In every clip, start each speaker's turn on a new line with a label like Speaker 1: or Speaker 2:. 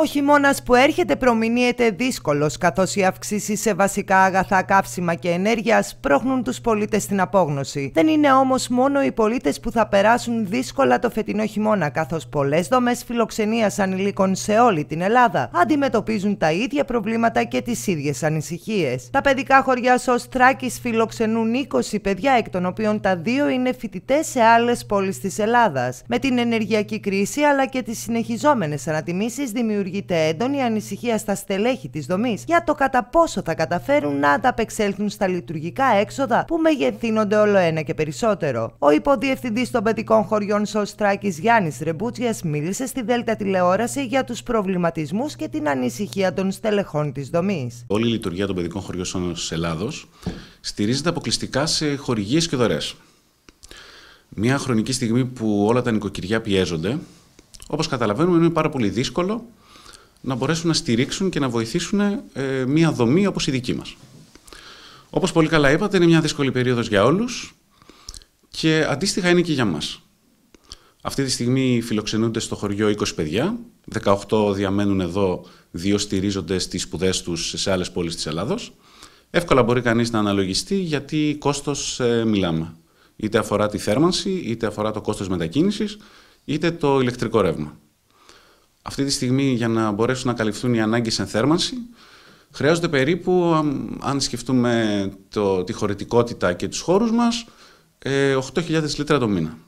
Speaker 1: Ο χειμώνας που έρχεται προμηνύεται δύσκολος, καθώς οι αυξήσεις σε βασικά αγαθά καύσιμα και ενέργειας πρόχνουν τους πολίτες στην απόγνωση. Δεν είναι όμως μόνο οι πολίτες που θα περάσουν δύσκολα το φετινό χειμώνα, καθώς πολλές δομές φιλοξενίας ανηλίκων σε όλη την Ελλάδα αντιμετωπίζουν τα ίδια προβλήματα και τις ίδιες ανησυχίες. Τα παιδικά χωριά Στράκης φιλοξενούν 20 παιδιά, εκ των οποίων τα δύο είναι φοιτητές σε άλλες πόλεις της Ελλάδας. Με την ενεργειακή κρίση αλλά και τις συνεχιζόμενες ανατιμήσεις δημιουργεί δημιουργείται έντονη ανησυχία στα στελέχη της δομής για το κατά πόσο θα καταφέρουν να ανταπεξέλθουν στα λειτουργικά έξοδα που μεγεθύνονται όλο ένα και περισσότερο. Ο υποδιευθυντής των παιδικών χωριών Σοστράκη Γιάννη Ρεμπούτσια μίλησε στη Δέλτα Τηλεόραση για τους προβληματισμούς και την ανησυχία των στελεχών της δομής.
Speaker 2: Όλη η λειτουργία των παιδικών χωριών Ελλάδος στηρίζεται αποκλειστικά σε χορηγίες και δωρές. Μια χρονική στιγμή που όλα τα νοικοκυριά πιέζονται, όπως καταλαβαίνουμε είναι πάρα πολύ δύσκολο να μπορέσουν να στηρίξουν και να βοηθήσουν ε, μια δομή όπως η δική μας. Όπως πολύ καλά είπατε, είναι μια δύσκολη περίοδος για όλους και αντίστοιχα είναι και για μας. Αυτή τη στιγμή φιλοξενούνται στο χωριό 20 παιδιά, 18 διαμένουν εδώ, δύο στηρίζονται στις σπουδές τους σε άλλες πόλεις της Ελλάδος. Εύκολα μπορεί κανείς να αναλογιστεί γιατί κόστος ε, μιλάμε. Είτε αφορά τη θέρμανση, είτε αφορά το κόστος μετακίνησης, είτε το ηλεκτρικό ρεύμα. Αυτή τη στιγμή για να μπορέσουν να καλυφθούν οι ανάγκες θέρμανση χρειάζονται περίπου, αν σκεφτούμε το, τη χωρητικότητα και τους χώρους μας, 8.000 ε, λίτρα το μήνα.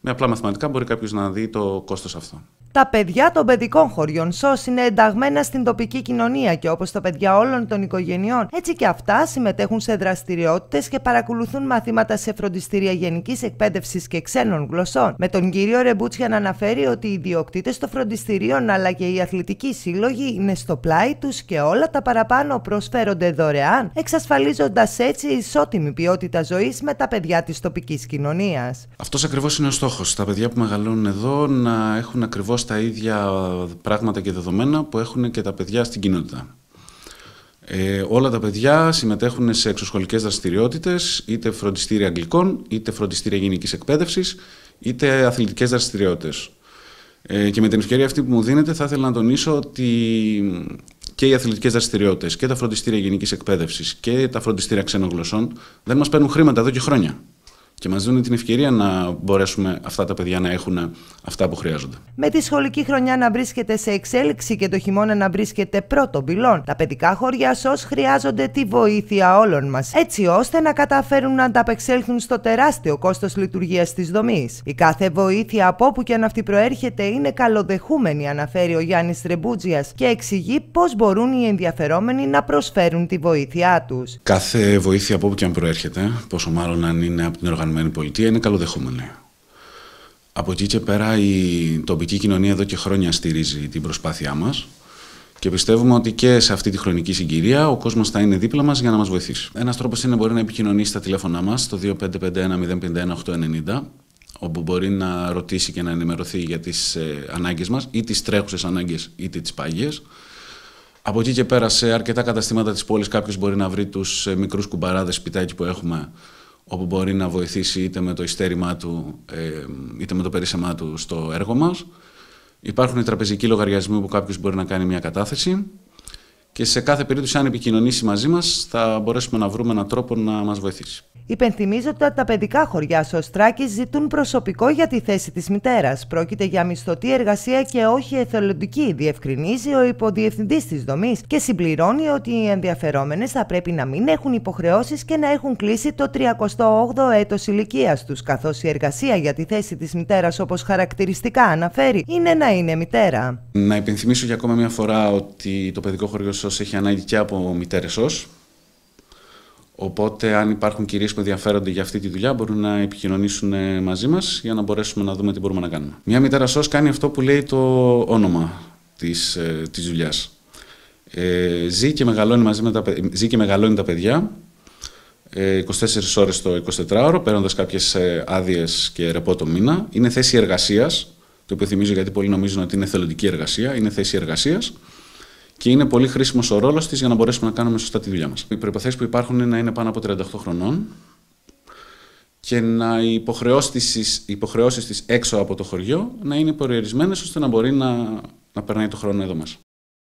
Speaker 2: Με απλά μαθηματικά μπορεί κάποιος να δει το κόστος αυτό.
Speaker 1: Τα παιδιά των παιδικών χωριών ΣΟΣ είναι ενταγμένα στην τοπική κοινωνία και όπως τα παιδιά όλων των οικογενειών, έτσι και αυτά συμμετέχουν σε δραστηριότητες και παρακολουθούν μαθήματα σε φροντιστήρια γενικής εκπαίδευσης και ξένων γλωσσών. Με τον κύριο Ρεμπούτσια να αναφέρει ότι οι ιδιοκτήτες των φροντιστηρίων αλλά και οι αθλητικοί σύλλογοι είναι στο πλάι τους και όλα τα παραπάνω προσφέρονται δωρεάν, εξασφαλίζοντας έτσι ισότιμη ποιότητα ζωής με τα παιδιά της τοπικής κοινωνίας.
Speaker 2: Αυτός ακριβώς είναι ο στόχος, τα παιδιά που μεγαλώνουν εδώ να έχουν ακριβώς τα ίδια πράγματα και δεδομένα που έχουν και τα παιδιά στην κοινότητα. Ε, όλα τα παιδιά συμμετέχουν σε εξωσχολικές δραστηριότητες, είτε φροντιστήρια αγγλικών, είτε φροντιστήρια γενικής εκπαίδευσης, είτε αθλητικές δραστηριότητες. Ε, και με την ευκαιρία αυτή που μου δίνετε θα ήθελα να τονίσω ότι και οι αθλητικές δραστηριότητες και τα φροντιστήρια γενικής εκπαίδευσης και τα φροντιστήρια ξένων γλωσσών δεν μας παίρνουν χρήματα εδώ και χρόνια και μας δίνουν την ευκαιρία να μπορέσουμε αυτά τα παιδιά να έχουν αυτά που χρειάζονται.
Speaker 1: Με τη σχολική χρονιά να βρίσκεται σε εξέλιξη και το χειμώνα να βρίσκεται πρώτο πυλών, τα παιδικά χωριά ΣΟΣ χρειάζονται τη βοήθεια όλων μας, έτσι ώστε να καταφέρουν να ανταπεξέλθουν στο τεράστιο κόστος λειτουργίας της δομής. Η κάθε βοήθεια από όπου και αν αυτή προέρχεται είναι καλοδεχούμενη, αναφέρει ο Γιάννης Τρεμπούτζιας και εξηγεί πώς μπορούν οι ενδιαφερόμενοι να προσφέρουν τη βοήθειά τους.
Speaker 2: Κάθε βοήθεια από όπου και αν προέρχεται, πόσο μάλλον αν είναι από την οργάνωση Ηνωμένη Πολιτεία είναι καλόδεχομενή. Από εκεί και πέρα η τοπική κοινωνία εδώ και χρόνια στηρίζει την προσπάθειά μας και πιστεύουμε ότι και σε αυτή τη χρονική συγκυρία ο κόσμος θα είναι δίπλα μας για να μας βοηθήσει. Ένας τρόπος είναι μπορεί να επικοινωνήσει στα τηλέφωνά μας στο 2551 051 890 όπου μπορεί να ρωτήσει και να ενημερωθεί για τις ε, ανάγκες μας, ή τις τρέχουσες ανάγκες είτε τις παγιές. Από εκεί και πέρα σε αρκετά καταστήματα της πόλης κάποιος μπορεί να βρει τους ε, μικρούς κουμπαράδες σπιτάκι που έχουμε όπου μπορεί να βοηθήσει είτε με το ιστέρημά του είτε με το περίσσεμά του στο έργο μας. Υπάρχουν οι τραπεζικοί λογαριασμοί που κάποιος μπορεί να κάνει μια κατάθεση και σε κάθε περίπτωση αν επικοινωνήσει μαζί μας θα μπορέσουμε να βρούμε έναν τρόπο να μας βοηθήσει.
Speaker 1: Υπενθυμίζω ότι τα παιδικά χωριά στράκι ζητούν προσωπικό για τη θέση της μητέρας. Πρόκειται για μισθωτή εργασία και όχι εθελοντική, διευκρινίζει ο υποδιευθυντής της δομής και συμπληρώνει ότι οι ενδιαφερόμενες θα πρέπει να μην έχουν υποχρεώσεις και να έχουν κλείσει το 38ο έτος ηλικίας τους, καθώς η εργασία για τη θέση της μητέρας, όπως χαρακτηριστικά αναφέρει, είναι να είναι μητέρα.
Speaker 2: Να υπενθυμίσω για ακόμα μια φορά ότι το παιδικό χωριό ως έχει ανάγκη και από μητέρε Οπότε αν υπάρχουν κυρίες που ενδιαφέρονται για αυτή τη δουλειά μπορούν να επικοινωνήσουν ε, μαζί μας για να μπορέσουμε να δούμε τι μπορούμε να κάνουμε. Μια μητέρα σως κάνει αυτό που λέει το όνομα της, ε, της δουλειάς. Ε, ζει, και μεγαλώνει μαζί με τα, ζει μεγαλώνει τα παιδιά 24 ε, ώρες το 24ωρο, παίρνοντας κάποιες άδειες και ρεπό το μήνα. Είναι θέση εργασίας, το οποίο θυμίζω γιατί πολλοί νομίζουν ότι είναι θελοντική εργασία, είναι θέση εργασίας και είναι πολύ χρήσιμος ο ρόλος της για να μπορέσουμε να κάνουμε σωστά τη δουλειά μας. Οι προποθέσει που υπάρχουν είναι να είναι πάνω από 38 χρονών και να οι υποχρεώσεις της έξω από το χωριό να είναι περιορισμένες ώστε να μπορεί να, να περνάει το χρόνο εδώ μέσα.